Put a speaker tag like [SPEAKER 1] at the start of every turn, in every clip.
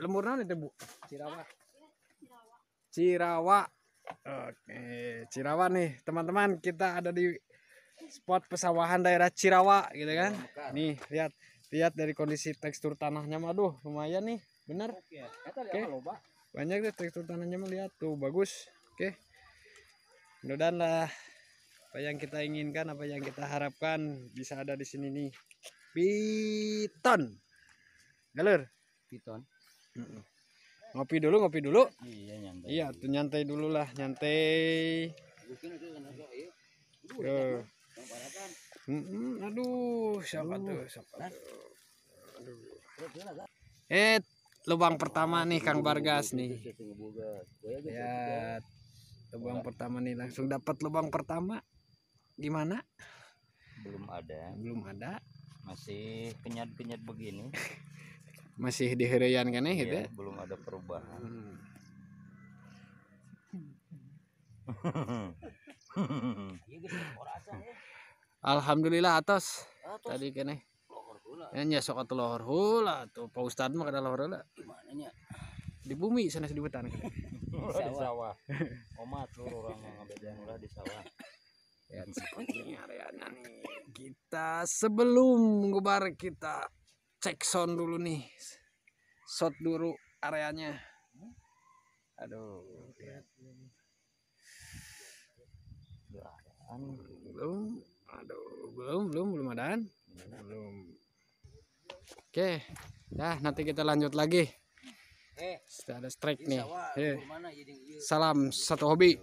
[SPEAKER 1] lemur nanti itu bu Cirawa Cirawa oke Cirawa nih teman-teman kita ada di spot pesawahan daerah Cirawa gitu kan iya, nih lihat lihat dari kondisi tekstur tanahnya aduh lumayan nih bener oke banyak deh tekstur tanahnya melihat tuh bagus oke okay. mudah lah apa yang kita inginkan apa yang kita harapkan bisa ada di sini nih piton galur piton ngopi dulu ngopi dulu iya nyantai iya tuh nyantai dulu lah nyantai aduh siapa tuh siapa tuh eh lubang pertama nih Kang Bargas nih ya lubang pertama nih langsung dapat lubang pertama gimana belum ada belum ada masih penyat-penyat begini masih diherean kan ya gitu belum ada perubahan hmm. Alhamdulillah atas tadi kene ya, ya sok atau lohor hula tuh Pak Ustad mah kada lohor hula di bumi sana di hutan di sawah omat lu orang ngabedan ulah di sawah ya nih kita sebelum ngubar kita cek sound dulu nih shot dulu areanya aduh lihat belum aduh belum belum belum ada belum oke ya nanti kita lanjut lagi eh, sudah ada strike nih eh. Iya. salam satu hobi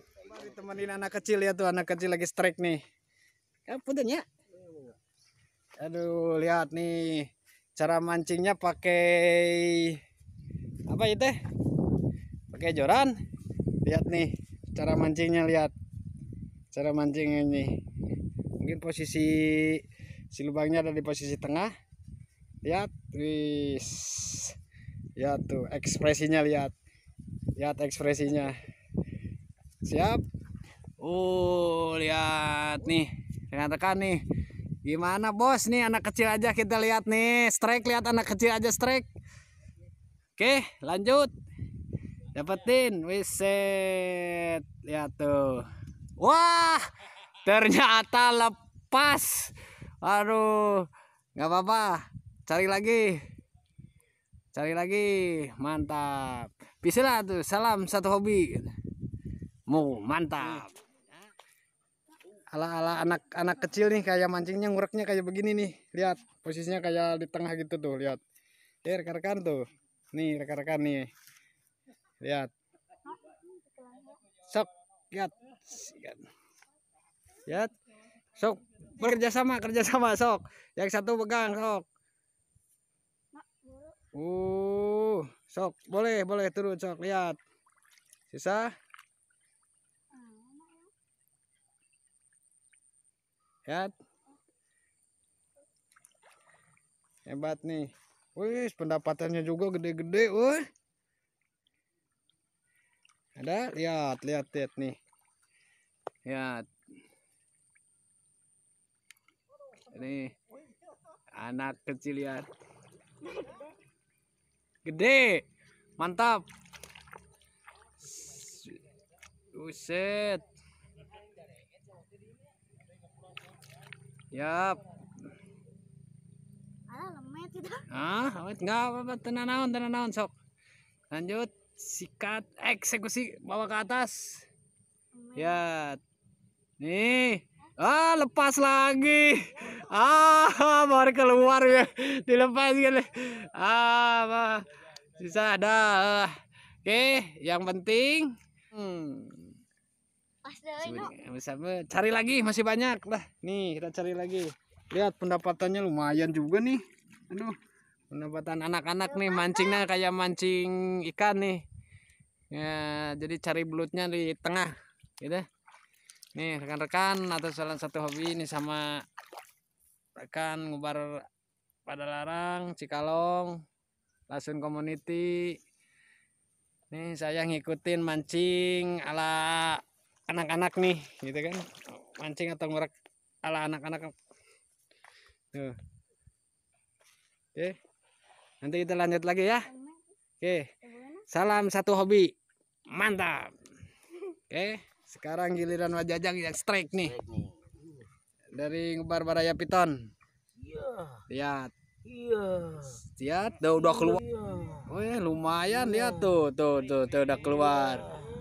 [SPEAKER 1] temenin anak kecil ya tuh anak kecil lagi strike nih ya iya, iya. aduh lihat nih cara mancingnya pakai apa itu ya teh pakai joran lihat nih cara mancingnya lihat cara mancingnya ini mungkin posisi si lubangnya ada di posisi tengah lihat wis lihat tuh ekspresinya lihat lihat ekspresinya siap uh lihat nih dengan tekan nih Gimana bos nih anak kecil aja kita lihat nih strike lihat anak kecil aja strike. Oke lanjut dapetin wiset lihat tuh. Wah ternyata lepas. Aduh nggak apa-apa cari lagi cari lagi mantap. Bisa lah tuh salam satu hobi. Mau mantap ala-ala anak-anak kecil nih kayak mancingnya ngureknya kayak begini nih lihat posisinya kayak di tengah gitu tuh lihat ya rekan-rekan tuh nih rekan-rekan nih lihat sok lihat lihat sok bekerja sama kerja sama sok yang satu pegang sok uh sok boleh boleh turun sok lihat sisa Lihat. Kan? Hebat nih. Wih, pendapatannya juga gede-gede, wih. Ada? Lihat, lihat, lihat nih. Lihat. Ini anak kecil lihat. Gede. Mantap. Buset. Yap. Alah lemet itu. Ah, lemet enggak apa-apa, tenang naon, tenang naon sok. Lanjut, sikat eksekusi bawa ke atas. Ya. Nih. Ah, lepas lagi. Ah, baru keluar ya. Dilepas kan. Ah, apa. Sisa ada. Ah. Oke, yang penting hmm, lepas deh no. cari lagi masih banyak lah nih kita cari lagi lihat pendapatannya lumayan juga nih aduh pendapatan anak-anak nih mancingnya kayak mancing ikan nih ya jadi cari belutnya di tengah gitu nih rekan-rekan atau salah satu hobi ini sama rekan ngubar pada larang cikalong lasun community nih saya ngikutin mancing ala anak-anak nih gitu kan mancing atau ngerek ala anak-anak tuh oke nanti kita lanjut lagi ya oke salam satu hobi mantap oke sekarang giliran wajah yang strike nih dari ngebar baraya piton iya. lihat iya.
[SPEAKER 2] lihat udah udah keluar iya.
[SPEAKER 1] oh ya lumayan lihat tuh tuh tuh, tuh udah keluar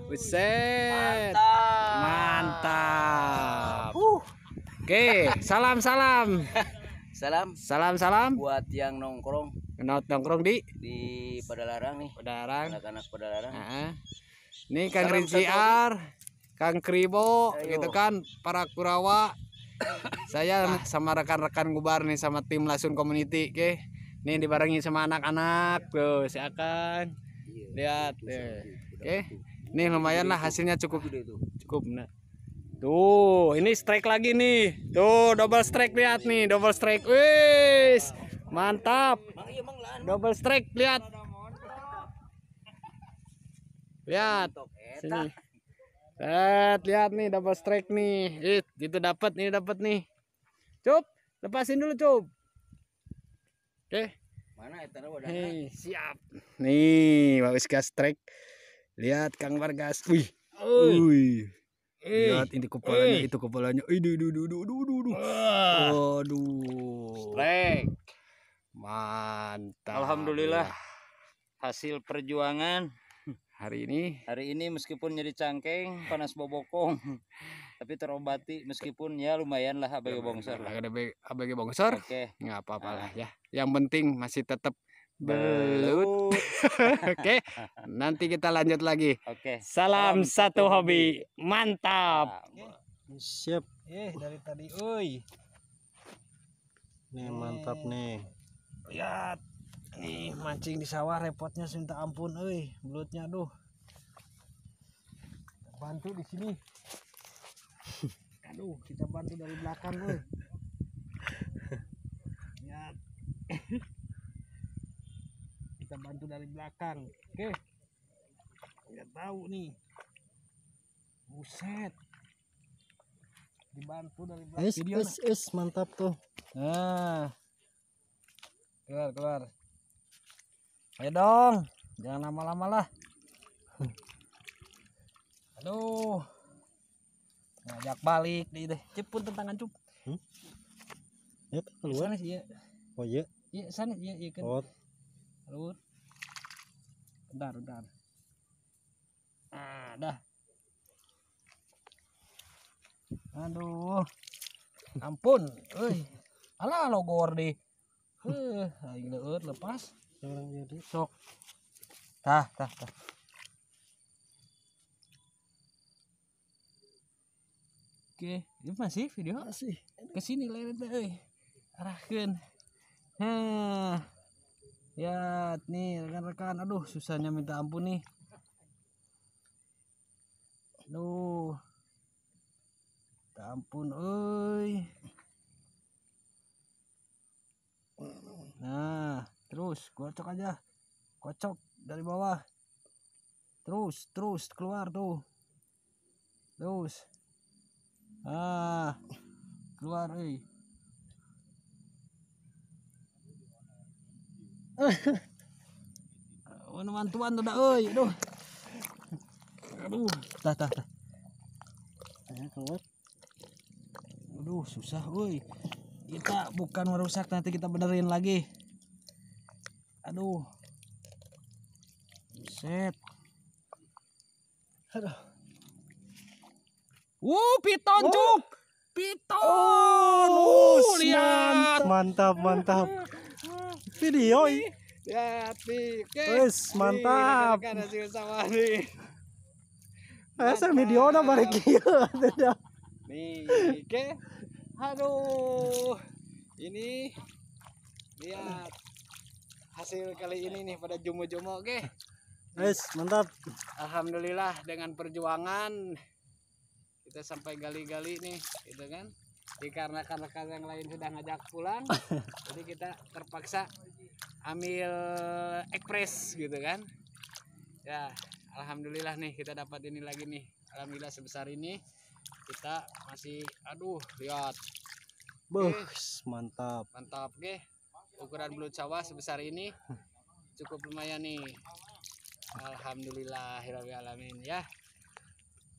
[SPEAKER 1] Buset. Mantap. Mantap. Uh. Oke, salam salam. salam. Salam salam. Buat yang nongkrong. kenal nongkrong di di Padalarang nih. Padalarang. Anak-anak Padalarang. -huh. Ini Kang R, Kang Kribo, Ayo. gitu kan, para Kurawa. Saya sama rekan-rekan Gubar nih sama tim Lasun Community, oke. ini dibarengi sama anak-anak tuh, si Akang. Iya, Lihat. Oke.
[SPEAKER 2] Ini lumayan lah
[SPEAKER 1] hasilnya cukup gede Cukup nah. Tuh, ini strike lagi nih. Tuh, double strike lihat nih, double strike. Wih Mantap. Iya, double strike lihat. Lihat. Sini. Lihat, lihat nih double strike nih. It, itu dapat nih, dapat nih. Cup, lepasin dulu, cup. Oke. Okay. Mana hey, siap. Nih, bagus gas strike. Lihat Kang Vargas. Wih. Wih. Lihat ini kepalanya, Uy. itu kepalanya. Aduh, aduh, aduh, aduh, aduh, aduh. Waduh. Strike. Mantap. Alhamdulillah. Hasil perjuangan hari ini. Hari ini meskipun nyeri cangkeng, panas bobokong, tapi terobati meskipun ya lumayan lah abg bongsor. Ada abg bongsor. Oke. Okay. Nggak apa apalah ah. ya. Yang penting masih tetap belut. Oke, nanti kita lanjut lagi. Oke. Okay. Salam, Salam satu hobi. hobi. Mantap. Ah, okay. Siap. Eh, dari tadi, uy. Nih, eh. mantap nih. Lihat. Nih, mancing di sawah repotnya minta ampun, oi. Belutnya duh. Bantu di sini. Aduh, kita bantu dari belakang, oi. bantu dari belakang oke okay. tidak tahu nih buset dibantu dari belakang is, is, is, mantap tuh nah keluar keluar ayo dong jangan lama-lama lah aduh ngajak balik nih deh cepun tentangan cup hmm? ya keluar sih ya oh iya iya sana iya iya kan oh. Lut bentar bentar Nah, dah. Aduh. Ampun. Euy. Alah logor deh. heh aing leueut lepas. Orang jadi sok. Tah, tah, tah. Oke, ini masih video? Masih. Kesini lewat deh, arahkan. hmm ya nih rekan-rekan aduh susahnya minta ampun nih aduh minta ampun oi nah terus kocok aja kocok dari bawah terus terus keluar tuh terus ah keluar eh Wano mantuan tuh dah, oi, aduh. Aduh, tah tah tah. Eh, aduh, susah, oi. Kita bukan merusak nanti kita benerin lagi. Aduh. Set. Aduh. Wuh, piton, oh. Piton. Oh, oh, lihat. Mantap, mantap video ya, eh, ini. Kan eh, ya, Wes, mantap. Ayo saya video udah balik Nih, eh. oke. Aduh. Ini lihat hasil kali ini nih pada jumbo-jumbo, oke. Wes, mantap. Alhamdulillah dengan perjuangan kita sampai gali-gali nih, gitu kan dikarenakan rekan yang lain sudah ngajak pulang jadi kita terpaksa ambil ekpres gitu kan ya alhamdulillah nih kita dapat ini lagi nih alhamdulillah sebesar ini kita masih aduh lihat Bus, mantap mantap oke ukuran belut sawah sebesar ini cukup lumayan nih alhamdulillah alamin ya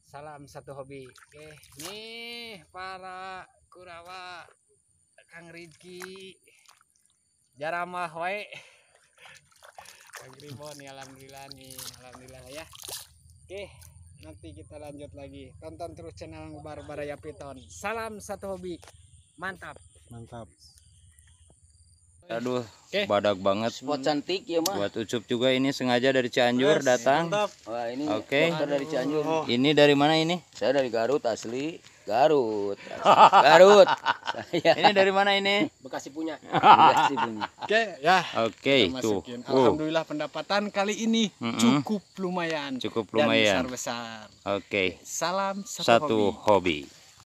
[SPEAKER 1] salam satu hobi oke nih para kurawa Kang Rizky jaramah wae Kang Ribon ya alhamdulillah nih alhamdulillah ya oke nanti kita lanjut lagi tonton terus channel baraya Piton salam satu hobi mantap mantap Aduh, okay. badak banget. Spot cantik ya mas, Buat Ucup juga ini sengaja dari Cianjur yes, datang. Mantap. Wah, ini Oke. Okay. dari Cianjur. Oh. Ini dari mana ini? Saya dari Garut asli. Garut. Asli. Garut. Saya. Ini dari mana ini? Bekasi punya. Bekasi punya. Oke, okay, ya. Oke, okay, tuh. Oh. Alhamdulillah pendapatan kali ini cukup lumayan. Cukup lumayan. Dan besar-besar. Oke. Okay. Salam satu, satu hobi. hobi.